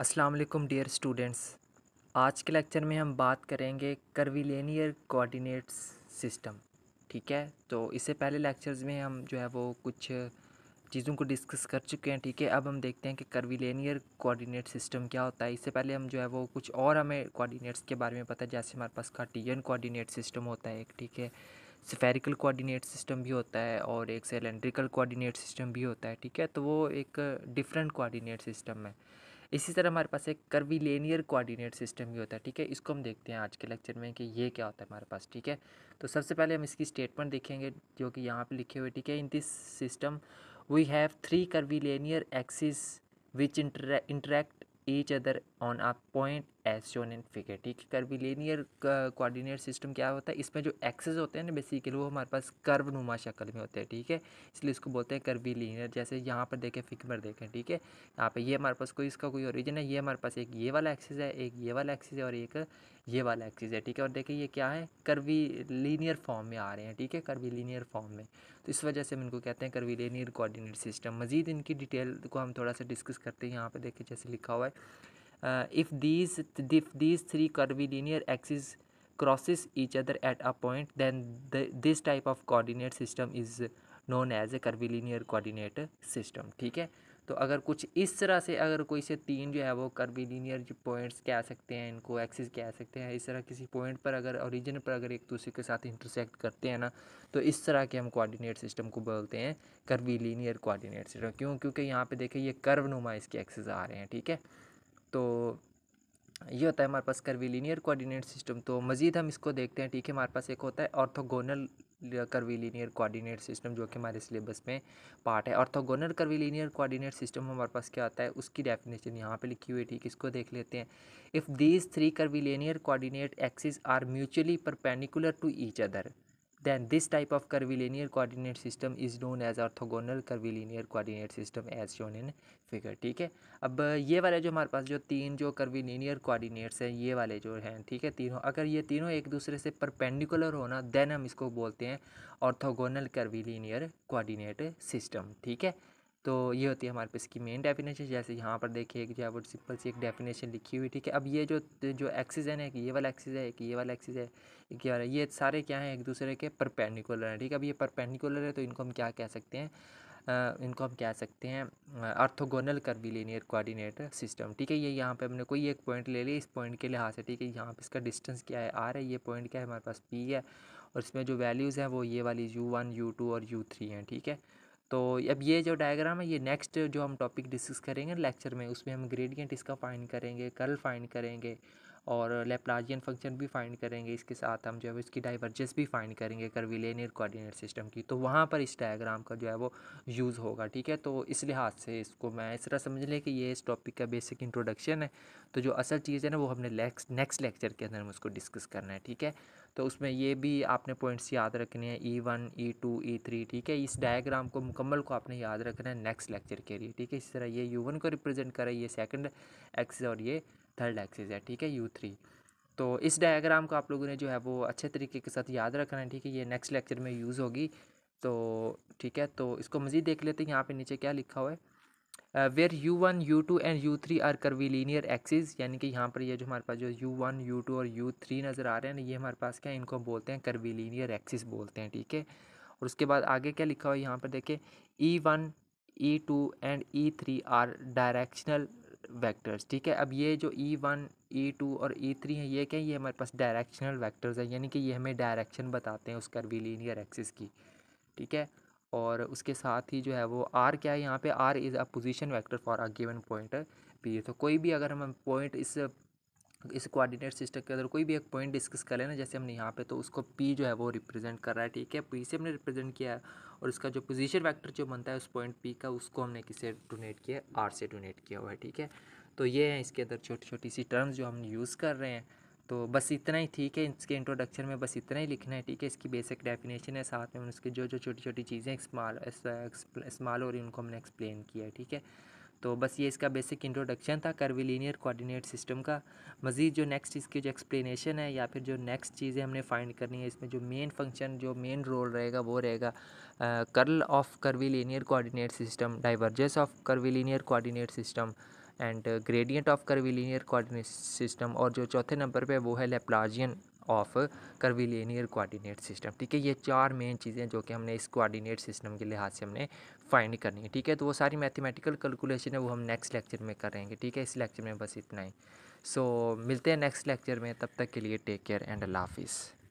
असलकुम dear students आज के लेक्चर में हम बात करेंगे करविलेनियर कोऑर्डिनेट्स सिस्टम ठीक है तो इससे पहले लेक्चर्स में हम जो है वो कुछ चीज़ों को डिस्कस कर चुके हैं ठीक है अब हम देखते हैं कि करविलेनियर कोऑर्डिनेट सिस्टम क्या होता है इससे पहले हम जो है वो कुछ और हमें कोऑर्डिनेट्स के बारे में पता है जैसे हमारे पास कार्टिजन कोऑर्डिनेट सिस्टम होता है एक ठीक है स्फेरिकल कोऑर्डिनेट सिस्टम भी होता है और एक सिलेंड्रिकल कोऑर्डिनेट सिस्टम भी होता है ठीक है तो वो एक डिफरेंट कोऑर्डिनेट सिस्टम है इसी तरह हमारे पास एक कर्वी लेनियर कोऑर्डिनेट सिस्टम भी होता है ठीक है इसको हम देखते हैं आज के लेक्चर में कि ये क्या होता है हमारे पास ठीक है तो सबसे पहले हम इसकी स्टेटमेंट देखेंगे जो कि यहाँ पे लिखे हुए ठीक है in this system we have three curvilinear axis which interact each other on a point as shown in figure ठीक है लेनियर कोऑर्डिनेट सिस्टम क्या होता है इसमें जो एक्सेस होते हैं ना बेसिकली वो हमारे पास कर्व नुमा शक्ल में होते हैं ठीक है इसलिए इसको बोलते हैं कर्विलेनियर जैसे यहाँ पर देखें फिगर देखें ठीक है यहाँ पर ये हमारे पास कोई इसका कोई ओरिजिन है ये हमारे पास एक ये वाला एक्सेस है एक ये वाला एक्सेस है और एक ये वाला एक्सेस है ठीक है और देखें ये क्या है कर्वी लीनियर फॉर्म में आ रहे हैं ठीक है कर्वी लीनियर फॉर्म में तो इस वजह से हम इनको कहते हैं कर्वी लीनियर कोऑर्डिनेट सिस्टम मजीद इनकी डिटेल को हम थोड़ा सा डिस्कस करते हैं यहाँ पर देखें जैसे लिखा हुआ है uh, if these if these three curvilinear axes crosses each other at a point then type this type of coordinate system is known as a curvilinear coordinate system ठीक है तो अगर कुछ इस तरह से अगर कोई से तीन जो है वो कर्विलीनियर जो पॉइंट्स कह सकते हैं इनको एक्सिस कह सकते हैं इस तरह किसी पॉइंट पर अगर ओरिजिन पर अगर एक दूसरे के साथ इंटरसेक्ट करते हैं ना तो इस तरह के हम कोऑर्डिनेट सिस्टम को बोलते हैं कर्विलीनियर कोऑर्डिनेट सिस्टम क्यों क्योंकि यहाँ पे देखें ये कर्व नुमा इसके एक्सेस आ रहे हैं ठीक है तो ये होता है हमारे पास कर्वीलिनियर कोऑर्डिनेट सिस्टम तो मज़ीद हम इसको देखते हैं ठीक है हमारे पास एक होता है ऑर्थोगोनल कर्वीलिनियर कोऑर्डिनेट सिस्टम जो कि हमारे सिलेबस में पार्ट है ऑर्थोगोनल कर्वीलिनियर कोऑर्डिनेट सिस्टम हमारे पास क्या आता है उसकी डेफिनेशन यहाँ पे लिखी हुई है ठीक इसको देख लेते हैं if these three curvilinear coordinate axis are mutually perpendicular to each other then this type of curvilinear coordinate system is known as orthogonal curvilinear coordinate system as shown in figure ठीक है अब ये वाले जो हमारे पास जो तीन जो curvilinear coordinates हैं ये वाले जो हैं ठीक है तीनों अगर ये तीनों एक दूसरे से perpendicular होना then हम इसको बोलते हैं orthogonal curvilinear coordinate system ठीक है तो ये होती है हमारे पास इसकी मेन डेफिनेशन जैसे यहाँ पर देखिए जो है वो सिंपल सी एक डेफिनेशन लिखी हुई ठीक है अब ये जो जो एक्सिस है ना कि ये वाला एक्सिस है कि ये वाला एक्सिस है ये वाला ये सारे क्या हैं एक दूसरे के परपेंडिकुलर हैं ठीक है अब ये परपेंडिकुलर है तो इनको हम क्या कह सकते हैं इनको हम कह सकते हैं अर्थोगोनल कर्विलीनियर कोऑर्डिनेट सिस्टम ठीक है ये यहाँ पे हमने कोई एक पॉइंट ले लिया इस पॉइंट के लिहाज से ठीक है यहाँ पे इसका डिस्टेंस क्या है आर है ये पॉइंट क्या है हमारे पास पी है और इसमें जो वैल्यूज़ हैं वो ये वाली यू वन यू टू और यू थ्री हैं ठीक है तो अब ये जो डायग्राम है ये नेक्स्ट जो हम टॉपिक डिस्कस करेंगे लेक्चर में उसमें हम ग्रेडियंट इसका फाइंड करेंगे कर्ल फाइंड करेंगे और लेप्लाजियन फंक्शन भी फाइंड करेंगे इसके साथ हम जो है इसकी डाइवर्जेंस भी फाइंड करेंगे कर्विलेनियर कोऑर्डिनेट सिस्टम की तो वहाँ पर इस डायग्राम का जो है वो यूज़ होगा ठीक है तो इस लिहाज से इसको मैं इस तरह समझ लें कि ये इस टॉपिक का बेसिक इंट्रोडक्शन है तो जो असल चीज़ है ना वो हमने नेक्स्ट लेक्चर के अंदर हम उसको डिस्कस करना है ठीक है तो उसमें ये भी आपने पॉइंट्स याद रखने हैं e one e two e three ठीक है इस डायग्राम को मुकम्मल को आपने याद रखना है नेक्स्ट लेक्चर के लिए ठीक है इस तरह ये यू वन को रिप्रेजेंट करें ये सेकेंड एक्सिस और ये थर्ड एक्सिस है ठीक है यू थ्री तो इस डायग्राम को आप लोगों ने जो है वो अच्छे तरीके के साथ याद रखना है ठीक है ये नेक्स्ट लेक्चर में यूज़ होगी तो ठीक है तो इसको मज़ीद देख लेते हैं यहाँ पर नीचे क्या लिखा हुआ है where u one u two and u three are linear axis यानी कि यहाँ पर ये जो हमारे पास जो यू वन यू टू और यू थ्री नज़र आ रहे हैं ना ये हमारे पास क्या इनको बोलते हैं लीनियर एक्सिस बोलते हैं ठीक है और उसके बाद आगे क्या लिखा हुआ है यहाँ पर देखें e one e two and e three are directional vectors ठीक है अब ये जो ई वन ई टू और ई e थ्री हैं ये क्या है ये हमारे पास डायरेक्शनल वैक्टर्स हैं यानी कि ये हमें डायरेक्शन बताते हैं उस लीनियर एक्सिस की ठीक है और उसके साथ ही जो है वो आर क्या है यहाँ पे r is a position vector for a given point p तो कोई भी अगर हम पॉइंट इस इस कोऑर्डिनेट सिस्टम के अंदर कोई भी एक पॉइंट डिस्कस कर लेना जैसे हमने यहाँ पे तो उसको पी जो है वो रिप्रेजेंट कर रहा है ठीक है पी से हमने रिप्रेजेंट किया है और इसका जो पोजीशन वैक्टर जो बनता है उस पॉइंट पी का उसको हमने किसे डोनेट किया है आर से डोनेट किया हुआ है ठीक है तो ये है इसके अंदर छोटी छोटी सी टर्म्स जो हम यूज़ कर रहे हैं तो बस इतना ही ठीक है इसके इंट्रोडक्शन में बस इतना ही लिखना है ठीक है इसकी बेसिक डेफिनेशन है साथ में उसके जो जो छोटी छोटी चीज़ें स्माल इस्तेमाल हो रही उनको हमने एक्सप्लेन किया है ठीक है तो बस ये इसका बेसिक इंट्रोडक्शन था कर्विलीनियर कोऑर्डिनेट सिस्टम का मज़ीद जो नेक्स्ट इसकी जो एक्सप्लेनेशन है या फिर जो नेक्स्ट चीज़ें हमने फाइंड करनी है इसमें जो मेन फंक्शन जो मेन रोल रहेगा वो रहेगा curl of curvilinear coordinate system divergence of curvilinear coordinate system and gradient of curvilinear coordinate system और जो चौथे नंबर पे वो है Laplacian of curvilinear coordinate system ठीक है ये चार मेन चीज़ें जो कि हमने इस कोऑर्डिनेट सिस्टम के लिहाज से हमने फाइंड करनी है ठीक है तो वो सारी मैथमेटिकल कैलकुलेशन है वो हम नेक्स्ट लेक्चर में करेंगे ठीक है इस लेक्चर में बस इतना ही सो so, मिलते हैं नेक्स्ट लेक्चर में तब तक के लिए टेक केयर एंड अल्लाह हाफिज़